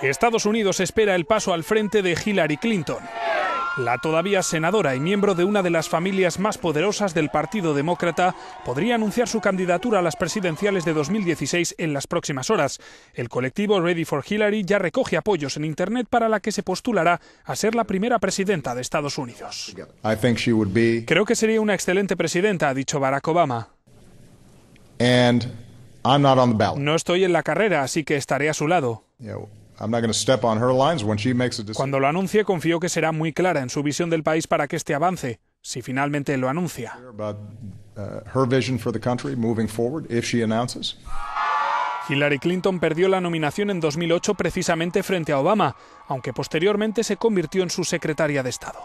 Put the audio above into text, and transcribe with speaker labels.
Speaker 1: Estados Unidos espera el paso al frente de Hillary Clinton. La todavía senadora y miembro de una de las familias más poderosas del Partido Demócrata podría anunciar su candidatura a las presidenciales de 2016 en las próximas horas. El colectivo Ready for Hillary ya recoge apoyos en Internet para la que se postulará a ser la primera presidenta de Estados Unidos. Creo que sería una excelente presidenta, ha dicho Barack Obama.
Speaker 2: No
Speaker 1: estoy en la carrera, así que estaré a su lado. Cuando lo anuncie, confío que será muy clara en su visión del país para que este avance, si finalmente lo anuncia. Hillary Clinton perdió la nominación en 2008 precisamente frente a Obama, aunque posteriormente se convirtió en su secretaria de Estado.